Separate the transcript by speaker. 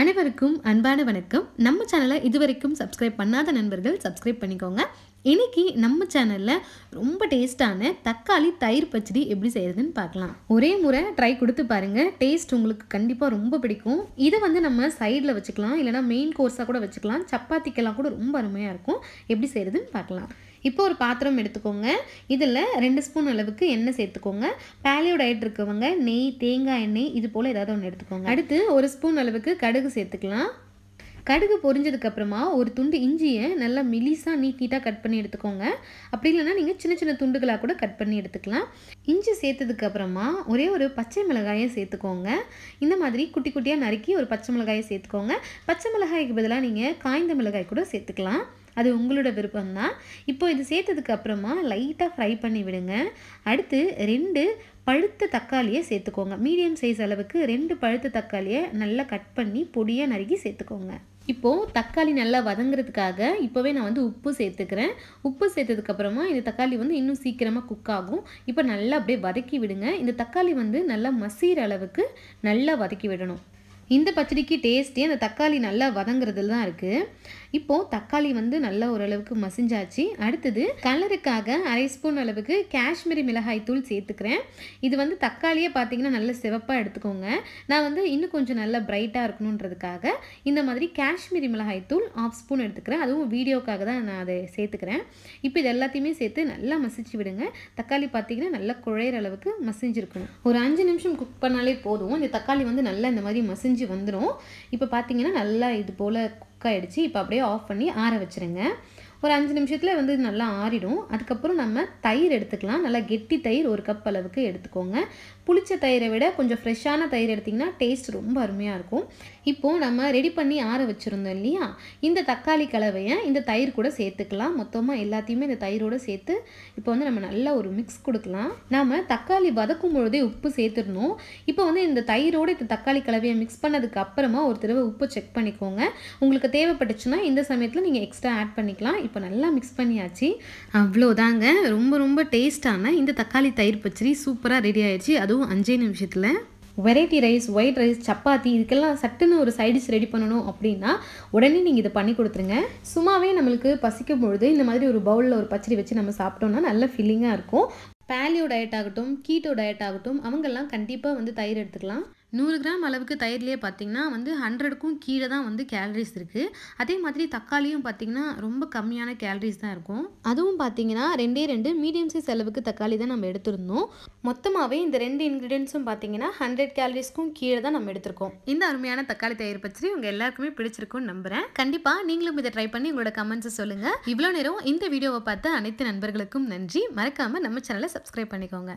Speaker 1: அனைவருக்கும் அன்பான வணக்கம் நம்ம சேனலை இதுவரைக்கும் சப்ஸ்கிரைப் பண்ணாத நண்பர்கள் சப்ஸ்கிரைப் பண்ணிக்கோங்க இன்றைக்கி நம்ம சேனலில் ரொம்ப டேஸ்ட்டான தக்காளி தயிர் பச்சடி எப்படி செய்கிறதுன்னு பார்க்கலாம் ஒரே முறை ட்ரை கொடுத்து பாருங்கள் டேஸ்ட் உங்களுக்கு கண்டிப்பாக ரொம்ப பிடிக்கும் இதை வந்து நம்ம சைடில் வச்சுக்கலாம் இல்லைனா மெயின் கோர்ஸாக கூட வச்சுக்கலாம் சப்பாத்திக்கெல்லாம் கூட ரொம்ப அருமையாக இருக்கும் எப்படி செய்கிறதுன்னு பார்க்கலாம் இப்போ ஒரு பாத்திரம் எடுத்துக்கோங்க இதில் ரெண்டு ஸ்பூன் அளவுக்கு எண்ணெய் சேர்த்துக்கோங்க பேலியோ டயட் இருக்கவங்க நெய் தேங்காய் எண்ணெய் இது போல் ஏதாவது ஒன்று எடுத்துக்கோங்க அடுத்து ஒரு ஸ்பூன் அளவுக்கு கடுகு சேர்த்துக்கலாம் கடுகு அப்புறமா ஒரு துண்டு இஞ்சியை நல்லா மிலிஸாக நீட் நீட்டாக கட் பண்ணி எடுத்துக்கோங்க அப்படி இல்லைன்னா நீங்கள் சின்ன சின்ன துண்டுகளாக கூட கட் பண்ணி எடுத்துக்கலாம் இஞ்சி சேர்த்ததுக்கப்புறமா ஒரே ஒரு பச்சை மிளகாயை சேர்த்துக்கோங்க இந்த மாதிரி குட்டி குட்டியாக நறுக்கி ஒரு பச்சை மிளகாயை சேர்த்துக்கோங்க பச்சை மிளகாய்க்கு பதிலாக நீங்கள் காய்ந்த மிளகாய் கூட சேர்த்துக்கலாம் அது உங்களோட விருப்பம் தான் இப்போ இது சேர்த்ததுக்கு அப்புறமா லைட்டாக ஃப்ரை பண்ணி விடுங்க அடுத்து ரெண்டு பழுத்த தக்காளியை சேர்த்துக்கோங்க மீடியம் சைஸ் அளவுக்கு ரெண்டு பழுத்த தக்காளியை நல்லா கட் பண்ணி பொடியாக நறுக்கி சேர்த்துக்கோங்க இப்போது தக்காளி நல்லா வதங்குறதுக்காக இப்போவே நான் வந்து உப்பு சேர்த்துக்கிறேன் உப்பு சேர்த்ததுக்கப்புறமா இந்த தக்காளி வந்து இன்னும் சீக்கிரமாக குக் ஆகும் இப்போ நல்லா அப்படியே வதக்கி விடுங்க இந்த தக்காளி வந்து நல்லா மசிகிற அளவுக்கு நல்லா வதக்கி விடணும் இந்த பச்சடிக்கு டேஸ்ட்டே அந்த தக்காளி நல்லா வதங்குறதுல தான் இருக்குது இப்போது தக்காளி வந்து நல்லா ஓரளவுக்கு மசிஞ்சாச்சு அடுத்தது கலருக்காக அரை ஸ்பூன் அளவுக்கு காஷ்மீரி மிளகாய் தூள் சேர்த்துக்கிறேன் இது வந்து தக்காளியே பார்த்தீங்கன்னா நல்ல சிவப்பாக எடுத்துக்கோங்க நான் வந்து இன்னும் கொஞ்சம் நல்லா பிரைட்டாக இருக்கணுன்றதுக்காக இந்த மாதிரி காஷ்மீரி மிளகாய் தூள் ஆஃப் ஸ்பூன் எடுத்துக்கிறேன் அதுவும் வீடியோக்காக தான் நான் அதை சேர்த்துக்கிறேன் இப்போ இது எல்லாத்தையுமே சேர்த்து நல்லா மசிச்சு விடுங்க தக்காளி பார்த்தீங்கன்னா நல்லா குழையிற அளவுக்கு மசிஞ்சிருக்கணும் ஒரு அஞ்சு நிமிஷம் குக் பண்ணாலே போதும் இந்த தக்காளி வந்து நல்லா இந்த மாதிரி மசிஞ்சு பிரிஞ்சு வந்துடும் இப்போ பார்த்தீங்கன்னா நல்லா இது போல் குக் ஆகிடுச்சு இப்போ அப்படியே ஆஃப் பண்ணி ஆற வச்சுருங்க ஒரு அஞ்சு நிமிஷத்தில் வந்து நல்லா ஆறிடும் அதுக்கப்புறம் நம்ம தயிர் எடுத்துக்கலாம் நல்லா கெட்டி தயிர் ஒரு கப் அளவுக்கு எடுத்துக்கோங்க புளிச்ச தயிரை விட கொஞ்சம் ஃப்ரெஷ்ஷான தயிர் எடுத்திங்கன்னா டேஸ்ட் ரொம்ப அருமையாக இருக்கும் இப்போது நம்ம ரெடி பண்ணி ஆற வச்சுருந்தோம் இல்லையா இந்த தக்காளி கலவையை இந்த தயிர் கூட சேர்த்துக்கலாம் மொத்தமாக எல்லாத்தையுமே இந்த தயிரோடு சேர்த்து இப்போ வந்து நம்ம நல்லா ஒரு மிக்ஸ் கொடுக்கலாம் நாம் தக்காளி வதக்கும் பொழுதே உப்பு சேர்த்துடணும் இப்போ வந்து இந்த தயிரோடு இந்த தக்காளி கலவையை மிக்ஸ் பண்ணதுக்கு அப்புறமா ஒரு தடவை உப்பு செக் பண்ணிக்கோங்க உங்களுக்கு தேவைப்பட்டுச்சுன்னா இந்த சமயத்தில் நீங்கள் எக்ஸ்ட்ரா ஆட் பண்ணிக்கலாம் இப்போ நல்லா மிக்ஸ் பண்ணியாச்சு அவ்வளோதாங்க ரொம்ப ரொம்ப டேஸ்ட்டான இந்த தக்காளி தயிர் பச்சடி சூப்பராக ரெடி ஆயிடுச்சு அதுவும் அஞ்சே நிமிஷத்தில் variety rice white rice chapati இதுக்கெல்லாம் சட்டுன்னு ஒரு சைடிஷ் ரெடி பண்ணணும் அப்படின்னா உடனே நீங்கள் இதை பண்ணி கொடுத்துருங்க சும்மாவே நம்மளுக்கு பசிக்கும் பொழுது இந்த மாதிரி ஒரு பவுலில் ஒரு பச்சடி வச்சு நம்ம சாப்பிட்டோம்னா நல்ல ஃபீலிங்காக இருக்கும் பேலியோ டயட் ஆகட்டும் கீட்டோ டயட் ஆகட்டும் அவங்கெல்லாம் கண்டிப்பாக வந்து தயிர் எடுத்துக்கலாம் நூறு கிராம் அளவுக்கு தயிர்லேயே பார்த்திங்கன்னா வந்து ஹண்ட்ரடுக்கும் கீழே தான் வந்து கேலரிஸ் இருக்குது அதே மாதிரி தக்காளியும் பார்த்திங்கன்னா ரொம்ப கம்மியான கேலரிஸ் தான் இருக்கும் அதுவும் பார்த்திங்கன்னா ரெண்டே ரெண்டு மீடியம் சைஸ் அளவுக்கு தக்காளி தான் நம்ம எடுத்திருந்தோம் மொத்தமாகவே இந்த ரெண்டு இன்க்ரீடியன்ஸும் பார்த்திங்கன்னா ஹண்ட்ரட் கேலரிஸ்க்கும் கீழே தான் நம்ம எடுத்திருக்கோம் இந்த அருமையான தக்காளி தயிர் பச்சரி உங்கள் எல்லாருக்குமே பிடிச்சிருக்கும்னு நம்புகிறேன் கண்டிப்பாக நீங்களும் இதை ட்ரை பண்ணி உங்களோட கமெண்ட்ஸை சொல்லுங்கள் இவ்வளோ நேரம் இந்த வீடியோவை பார்த்து அனைத்து நண்பர்களுக்கும் நன்றி மறக்காமல் நம்ம சேனலை சப்ஸ்கிரைப் பண்ணிக்கோங்க